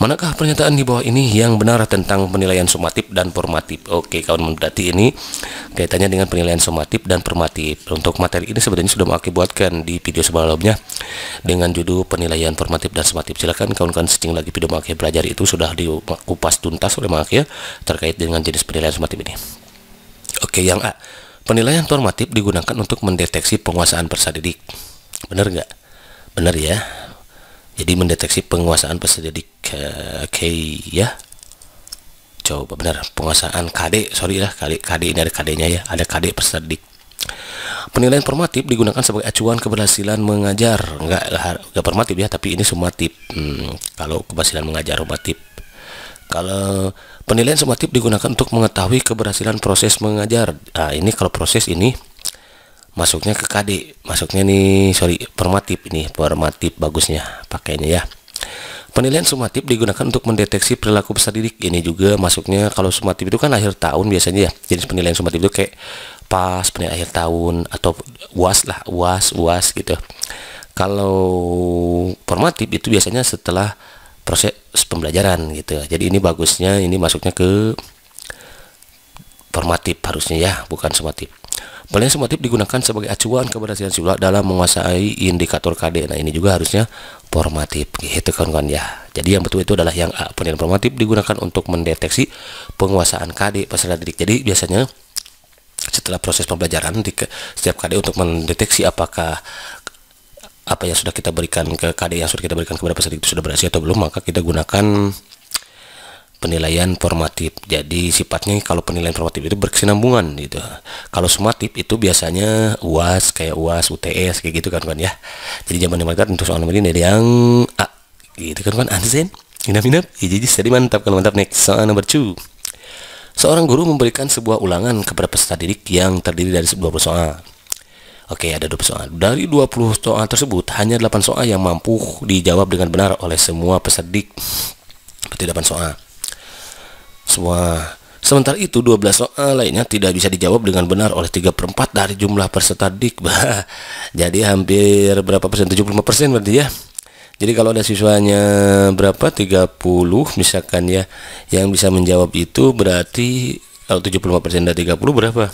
Manakah pernyataan di bawah ini yang benar tentang penilaian sumatif dan formatif? Oke, kawan mendati ini kaitannya dengan penilaian sumatif dan formatif. Untuk materi ini sebenarnya sudah mengakibatkan buatkan di video sebelumnya dengan judul penilaian formatif dan sumatif. Silakan kawan-kawan searching lagi video mengakibatkan pelajari itu sudah dikupas tuntas oleh mengakibatkan ya, terkait dengan jenis penilaian sumatif ini. Oke, yang A. Penilaian formatif digunakan untuk mendeteksi penguasaan persadidik. didik. Benar nggak? Benar ya jadi mendeteksi penguasaan peserta didik ke eh, K ya coba benar penguasaan KD sorry lah ya, kali KD ini ada KD-nya ya ada KD peserta didik penilaian formatif digunakan sebagai acuan keberhasilan mengajar enggak enggak eh, formatif ya tapi ini sumatif hmm, kalau keberhasilan mengajar formatif kalau penilaian sumatif digunakan untuk mengetahui keberhasilan proses mengajar nah, ini kalau proses ini masuknya ke KD masuknya nih sorry formatif ini formatif bagusnya pakainya ya penilaian sumatif digunakan untuk mendeteksi perilaku peserta didik ini juga masuknya kalau sumatif itu kan akhir tahun biasanya ya jenis penilaian sumatif itu kayak pas penilaian akhir tahun atau uas lah uas uas gitu kalau formatif itu biasanya setelah proses pembelajaran gitu jadi ini bagusnya ini masuknya ke formatif harusnya ya bukan sumatif Penilaian summatif digunakan sebagai acuan keberhasilan siswa dalam menguasai indikator KD. Nah, ini juga harusnya formatif gitu kan kan ya. Jadi yang betul itu adalah yang A. Penilaian formatif digunakan untuk mendeteksi penguasaan KD peserta didik. Jadi biasanya setelah proses pembelajaran di setiap KD untuk mendeteksi apakah apa yang sudah kita berikan ke KD yang sudah kita berikan kepada peserta itu sudah berhasil atau belum, maka kita gunakan penilaian formatif. Jadi sifatnya kalau penilaian formatif itu berkesinambungan gitu. Kalau sumatif itu biasanya UAS kayak UAS, UTS kayak gitu kan kan ya. Jadi zaman mereka untuk soal nomor ini yang A gitu kan kan ansen. Inap-inap, iya, jadi jadi mantap kalau mantap next soal nomor 2. Seorang guru memberikan sebuah ulangan kepada peserta didik yang terdiri dari 20 soal. Oke, ada 20 soal. Dari 20 soal tersebut, hanya 8 soal yang mampu dijawab dengan benar oleh semua peserta didik. Berarti 8 soal. Semua. Sementara itu, 12 soal eh, lainnya tidak bisa dijawab dengan benar oleh 3 per 4 dari jumlah peserta dikbah. Jadi hampir berapa persen? 75 persen berarti ya. Jadi kalau ada siswanya berapa? 30 misalkan ya. Yang bisa menjawab itu berarti kalau 75 persen dari 30 berapa?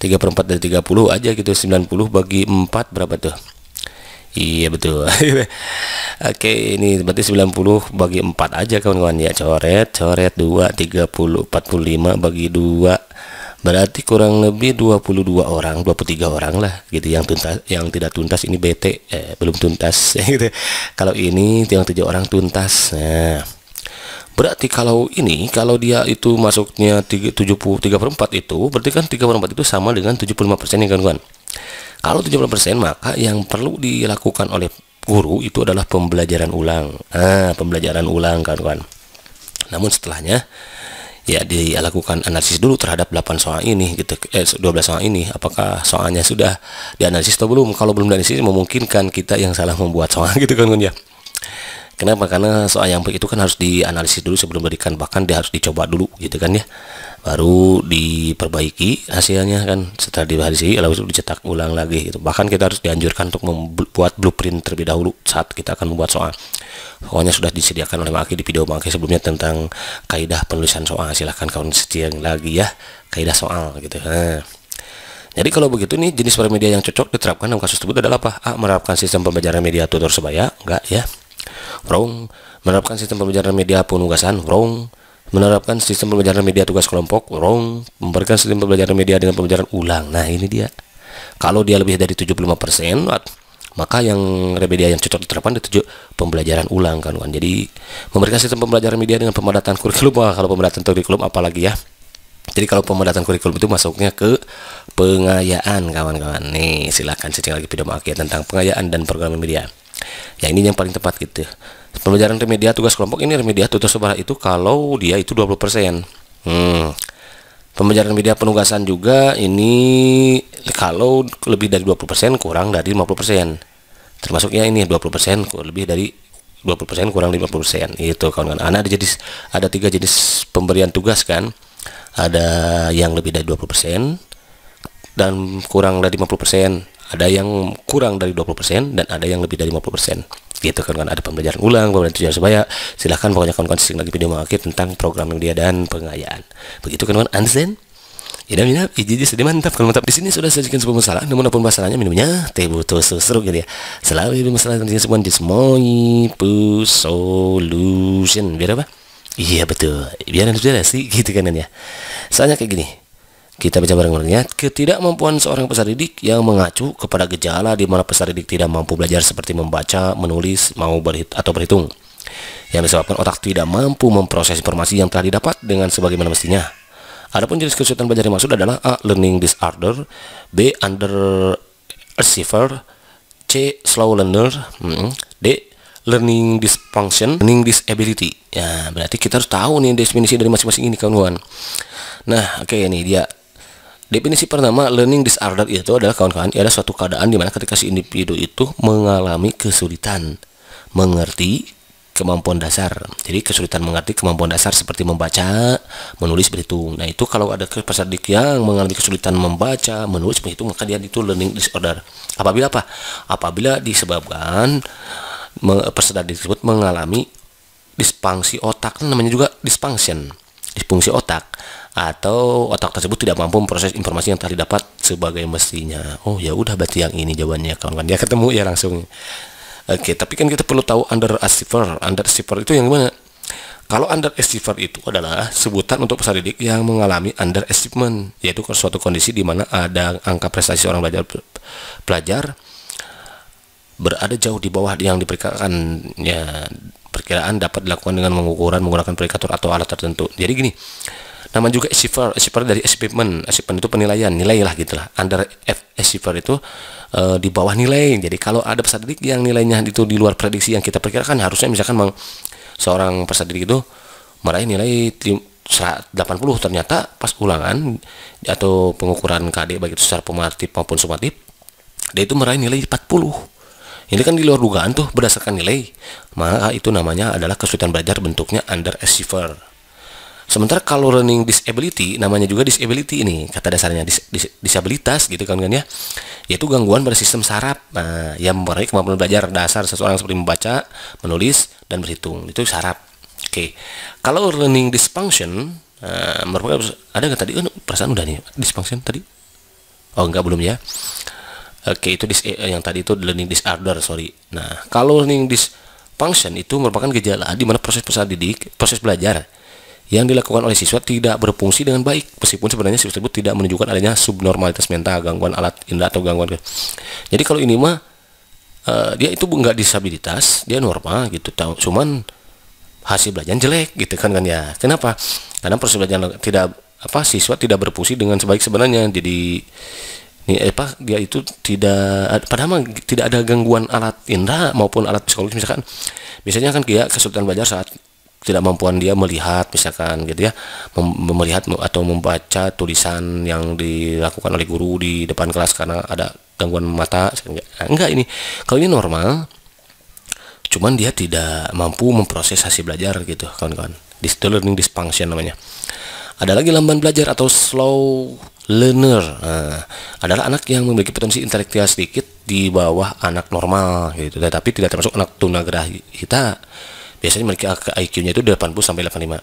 3 per 4 dari 30 aja gitu 90 bagi 4 berapa tuh? Iya betul. Oke, okay, ini berarti 90 bagi 4 aja kawan-kawan ya. Coret, coret 2 30 45 bagi 2. Berarti kurang lebih 22 orang, 23 orang lah gitu yang tuntas yang tidak tuntas ini BT eh, belum tuntas gitu. Kalau ini yang 7 orang tuntas. Nah. Berarti kalau ini kalau dia itu masuknya 3, 70 3 4 itu berarti kan 3 4 itu sama dengan 75% ya kawan-kawan. Kalau 70% maka yang perlu dilakukan oleh guru itu adalah pembelajaran ulang. Ah, pembelajaran ulang kawan-kawan. Namun setelahnya ya dilakukan analisis dulu terhadap 8 soal ini gitu eh 12 soal ini apakah soalnya sudah dianalisis atau belum kalau belum dianalisis memungkinkan kita yang salah membuat soal gitu kan ya Kenapa? Karena soal yang itu kan harus dianalisis dulu sebelum berikan bahkan dia harus dicoba dulu gitu kan ya. Baru diperbaiki hasilnya kan setelah dihasilkan lalu dicetak ulang lagi gitu. Bahkan kita harus dianjurkan untuk membuat blueprint terlebih dahulu saat kita akan membuat soal. Pokoknya sudah disediakan oleh Maki di video Maki sebelumnya tentang kaidah penulisan soal. Silahkan kawan setia lagi ya kaidah soal gitu. Nah. Jadi kalau begitu nih jenis media yang cocok diterapkan dalam kasus tersebut adalah apa? A. Menerapkan sistem pembelajaran media tutor sebaya, enggak ya wrong menerapkan sistem pembelajaran media penugasan wrong menerapkan sistem pembelajaran media tugas kelompok wrong memberikan sistem pembelajaran media dengan pembelajaran ulang nah ini dia kalau dia lebih dari 75% maka yang remedia yang cocok diterapkan di tujuh pembelajaran ulang kan kan jadi memberikan sistem pembelajaran media dengan pemadatan kurikulum Wah, kalau pemadatan kurikulum apalagi ya jadi kalau pemadatan kurikulum itu masuknya ke pengayaan kawan-kawan nih silahkan cek lagi video ya tentang pengayaan dan program media ya ini yang paling tepat gitu pembelajaran remedia tugas kelompok ini remedia tugas sebar itu kalau dia itu 20% hmm. pembelajaran media penugasan juga ini kalau lebih dari 20% kurang dari 50% termasuknya ini 20% lebih dari 20% kurang 50% itu kawan-kawan ada jenis ada tiga jenis pemberian tugas kan ada yang lebih dari 20% dan kurang dari 50% ada yang kurang dari 20% dan ada yang lebih dari 50% gitu kan kan ada pembelajaran ulang pembelajaran sebaya silahkan pokoknya kawan-kawan lagi video mengakhir tentang program media dan pengayaan begitu kan kan understand Ya ya, jadi sedih mantap Kalau mantap di sini sudah sajikan sebuah masalah Namun apapun masalahnya minumnya teh butuh seseruk gitu ya Selalu ada masalah dengan sebuah jismoi solution Biar apa? Iya betul Biar harus sih gitu kan ya Soalnya kayak gini kita baca bareng Ketidakmampuan seorang peserta didik yang mengacu kepada gejala di mana peserta didik tidak mampu belajar seperti membaca, menulis, mau berhit atau berhitung. Yang disebabkan otak tidak mampu memproses informasi yang telah didapat dengan sebagaimana mestinya. Adapun jenis kesulitan belajar yang maksud adalah A. Learning disorder B. Under receiver, C. Slow learner hmm, D. Learning dysfunction Learning disability Ya berarti kita harus tahu nih definisi dari masing-masing ini kawan-kawan Nah, oke okay, ini dia Definisi pertama, learning disorder itu adalah kawan-kawan ialah suatu keadaan di mana ketika si individu itu mengalami kesulitan mengerti kemampuan dasar. Jadi kesulitan mengerti kemampuan dasar seperti membaca, menulis, berhitung. Nah itu kalau ada peserdik yang mengalami kesulitan membaca, menulis, berhitung, maka dia itu learning disorder. Apabila apa? Apabila disebabkan peserta tersebut mengalami disfungsi otak namanya juga dysfunction disfungsi otak atau otak tersebut tidak mampu memproses informasi yang telah didapat sebagai mestinya. Oh ya udah berarti yang ini jawabannya kawan-kawan. Dia ya, ketemu ya langsung. Oke, tapi kan kita perlu tahu under receiver. under receiver itu yang gimana? Kalau under receiver itu adalah sebutan untuk peserta didik yang mengalami under underachievement, yaitu suatu kondisi di mana ada angka prestasi orang belajar pelajar berada jauh di bawah yang diperkirakan ya Perkiraan dapat dilakukan dengan mengukuran menggunakan predikator atau alat tertentu. Jadi gini, nama juga achiever, achiever dari achievement. Achievement itu penilaian, nilai lah gitu lah. Under achiever itu e, di bawah nilai. Jadi kalau ada peserta didik yang nilainya itu di luar prediksi yang kita perkirakan, harusnya misalkan meng, seorang peserta didik itu meraih nilai 80 ternyata pas ulangan atau pengukuran KD baik itu secara pemartif maupun sumatif dia itu meraih nilai 40 ini kan di luar dugaan tuh berdasarkan nilai. Maka itu namanya adalah kesulitan belajar bentuknya underachiever. Sementara kalau learning disability, namanya juga disability ini, kata dasarnya dis, dis, disabilitas gitu kan kan ya, yaitu gangguan pada sistem saraf nah, yang mempengaruhi kemampuan belajar dasar seseorang seperti membaca, menulis, dan berhitung. Itu saraf. Oke, kalau learning dysfunction, uh, merupakan ada nggak tadi? Oh, perasaan udah nih dysfunction tadi? Oh enggak belum ya. Oke, eh, itu dis eh, yang tadi itu learning disorder, sorry. Nah, kalau learning dysfunction itu merupakan gejala di mana proses proses didik, proses belajar yang dilakukan oleh siswa tidak berfungsi dengan baik meskipun sebenarnya siswa tersebut tidak menunjukkan adanya subnormalitas mental gangguan alat indera atau gangguan jadi kalau ini mah uh, dia itu nggak disabilitas dia normal gitu cuman hasil belajar jelek gitu kan kan ya kenapa karena proses belajar tidak apa siswa tidak berfungsi dengan sebaik sebenarnya jadi nih eh, apa dia itu tidak padahal mah tidak ada gangguan alat indera maupun alat psikologis misalkan biasanya kan dia kesulitan belajar saat tidak mampuan dia melihat misalkan gitu ya mem melihat atau membaca tulisan yang dilakukan oleh guru di depan kelas karena ada gangguan mata gitu. nah, enggak ini kalau ini normal cuman dia tidak mampu memproses hasil belajar gitu kawan-kawan learning dysfunction namanya ada lagi lamban belajar atau slow learner nah, adalah anak yang memiliki potensi intelektual sedikit di bawah anak normal gitu tetapi tidak termasuk anak tunagra kita biasanya memiliki IQ-nya itu 80 sampai 85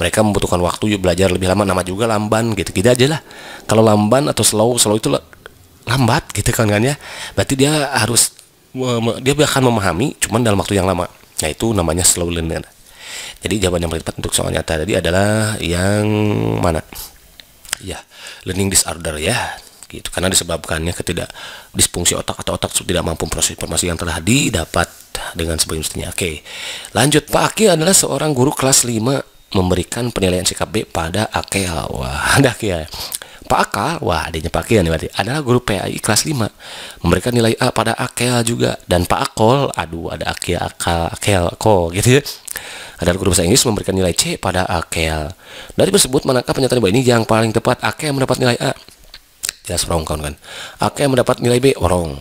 mereka membutuhkan waktu yuk belajar lebih lama nama juga lamban gitu kita gitu aja lah kalau lamban atau slow slow itu lambat gitu kan kan ya berarti dia harus dia akan memahami cuman dalam waktu yang lama yaitu namanya slow learner jadi jawaban yang paling tepat untuk soal nyata tadi adalah yang mana ya learning disorder ya gitu karena disebabkannya ketidak disfungsi otak atau otak tidak mampu proses informasi yang telah didapat dengan sebelumnya Oke. Lanjut Pak Aki adalah seorang guru kelas 5 memberikan penilaian sikap B pada Akel. Wah, ada ya Pak Aka, wah adanya Pak Akea ya nih berarti, adalah guru PAI kelas 5 memberikan nilai A pada Akel juga dan Pak Akol, aduh ada Akil Akal, Akel, Ko gitu ya adalah guru bahasa Inggris memberikan nilai C pada Akel. Dari tersebut, manakah pernyataan bahwa ini yang paling tepat? Akel mendapat nilai A. Jelas wrong kawan kan. Akel mendapat nilai B, wrong.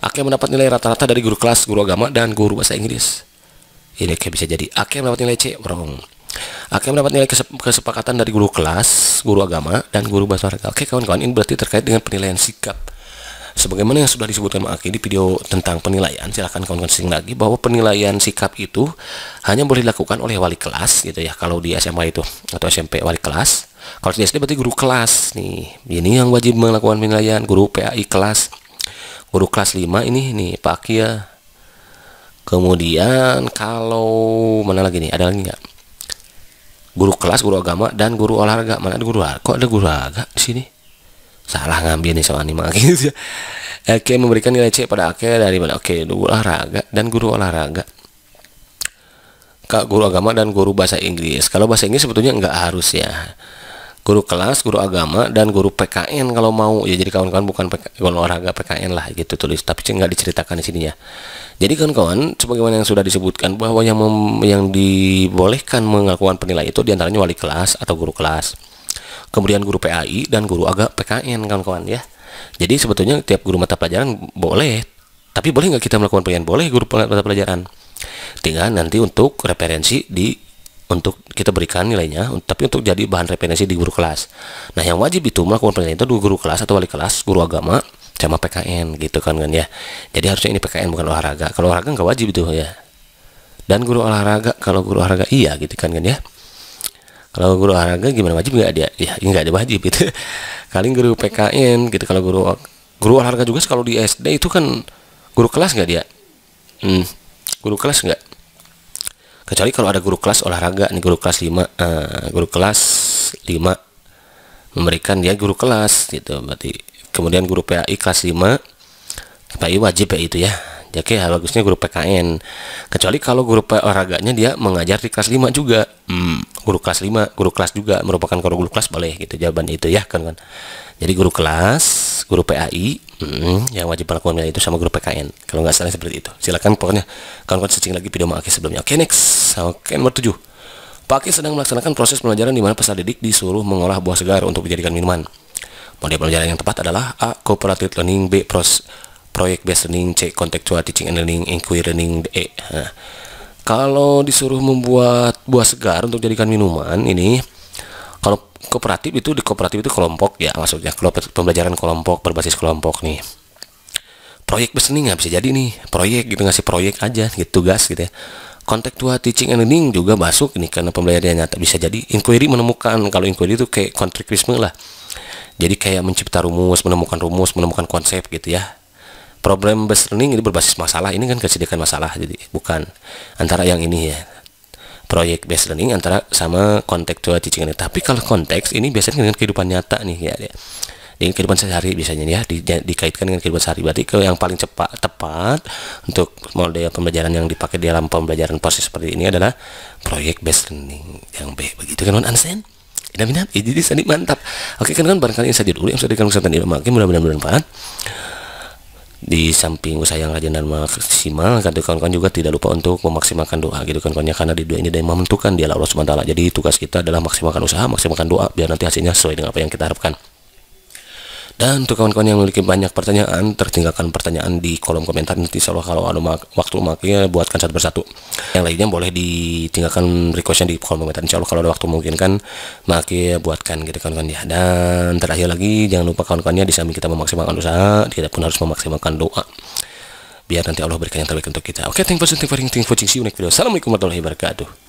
Akel mendapat nilai rata-rata dari guru kelas, guru agama, dan guru bahasa Inggris. Ini kayak bisa jadi. Akel mendapat nilai C, wrong. Akel mendapat nilai kesepakatan dari guru kelas, guru agama, dan guru bahasa Oke kawan-kawan, ini berarti terkait dengan penilaian sikap sebagaimana yang sudah disebutkan Maki di video tentang penilaian silahkan kawan-kawan sing lagi bahwa penilaian sikap itu hanya boleh dilakukan oleh wali kelas gitu ya kalau di SMA itu atau SMP wali kelas kalau di SD berarti guru kelas nih ini yang wajib melakukan penilaian guru PAI kelas guru kelas 5 ini nih Pak Aki ya. kemudian kalau mana lagi nih ada lagi nggak guru kelas guru agama dan guru olahraga mana ada guru olahraga kok ada guru olahraga di sini salah ngambil nih sama anima gitu ya oke memberikan nilai C pada Ake dari mana? Oke, guru olahraga dan guru olahraga. Kak, guru agama dan guru bahasa Inggris. Kalau bahasa Inggris sebetulnya nggak harus ya. Guru kelas, guru agama, dan guru PKN kalau mau. Ya, jadi kawan-kawan bukan PK, bukan olahraga PKN lah gitu tulis. Tapi nggak diceritakan di sini ya. Jadi kawan-kawan, sebagaimana yang sudah disebutkan bahwa yang mem, yang dibolehkan melakukan penilaian itu diantaranya wali kelas atau guru kelas kemudian guru PAI dan guru agak PKN kawan-kawan ya. Jadi sebetulnya tiap guru mata pelajaran boleh, tapi boleh nggak kita melakukan penilaian? Boleh guru mata pelajaran. Tinggal nanti untuk referensi di untuk kita berikan nilainya, tapi untuk jadi bahan referensi di guru kelas. Nah, yang wajib itu melakukan penilaian itu guru kelas atau wali kelas, guru agama, sama PKN gitu kan kan ya. Jadi harusnya ini PKN bukan olahraga. Kalau olahraga nggak wajib itu ya. Dan guru olahraga, kalau guru olahraga iya gitu kan kan ya kalau guru olahraga gimana wajib nggak dia ya nggak ada wajib itu. kali guru PKN gitu kalau guru guru olahraga juga kalau di SD itu kan guru kelas nggak dia hmm, guru kelas nggak kecuali kalau ada guru kelas olahraga nih guru kelas 5 uh, eh, guru kelas 5 memberikan dia guru kelas gitu berarti kemudian guru PAI kelas 5 PAI wajib ya itu ya jadi bagusnya guru PKN kecuali kalau guru olahraganya dia mengajar di kelas 5 juga hmm guru kelas 5 guru kelas juga merupakan kalau guru kelas boleh gitu jawaban itu ya kan kan jadi guru kelas guru PAI hmm, yang wajib melakukan itu sama guru PKN kalau nggak salah seperti itu silakan pokoknya kawan-kawan searching lagi video Maki sebelumnya oke next oke nomor 7 Pak sedang melaksanakan proses pelajaran di mana peserta didik disuruh mengolah buah segar untuk dijadikan minuman. Model pembelajaran yang tepat adalah A. Cooperative Learning B. Pros, Project Based Learning C. Contextual Teaching and Learning Inquiry Learning D. E. Nah, kalau disuruh membuat buah segar untuk jadikan minuman ini kalau kooperatif itu di kooperatif itu kelompok ya maksudnya kelompok pembelajaran kelompok berbasis kelompok nih proyek beseni nggak bisa jadi nih proyek gitu ngasih proyek aja gitu tugas gitu ya tua teaching and learning juga masuk ini karena pembelajaran nyata bisa jadi inquiry menemukan kalau inquiry itu kayak kontrikisme lah jadi kayak mencipta rumus menemukan rumus menemukan konsep gitu ya problem based learning ini berbasis masalah ini kan kesediakan masalah jadi bukan antara yang ini ya proyek based learning antara sama contextual teaching ini tapi kalau konteks ini biasanya dengan kehidupan nyata nih ya, ya. Ini kehidupan sehari biasanya ya di, dikaitkan dengan kehidupan sehari berarti ke yang paling cepat tepat untuk model pembelajaran yang dipakai dalam pembelajaran proses seperti ini adalah proyek based learning yang B begitu kan understand Ina minat, ini sandi mantap. Oke kan kan barangkali saya dulu yang sudah dikandung santan ilmu, makin mudah-mudahan bermanfaat di samping usaha yang rajin dan maksimal kan kawan-kawan juga tidak lupa untuk memaksimalkan doa gitu kan, kawan-kawannya karena di doa ini dia menentukan dia Allah SWT jadi tugas kita adalah maksimalkan usaha maksimalkan doa biar nanti hasilnya sesuai dengan apa yang kita harapkan dan untuk kawan-kawan yang memiliki banyak pertanyaan, tertinggalkan pertanyaan di kolom komentar nanti Allah kalau ada waktu makanya buatkan satu persatu. Yang lainnya boleh ditinggalkan requestnya di kolom komentar insya Allah kalau ada waktu mungkin kan makanya buatkan gitu kawan-kawan ya. Dan terakhir lagi jangan lupa kawan-kawannya di samping kita memaksimalkan usaha, kita pun harus memaksimalkan doa biar nanti Allah berikan yang terbaik untuk kita. Oke, okay, thank you for watching, thank you for watching, see you next video. Assalamualaikum warahmatullahi wabarakatuh.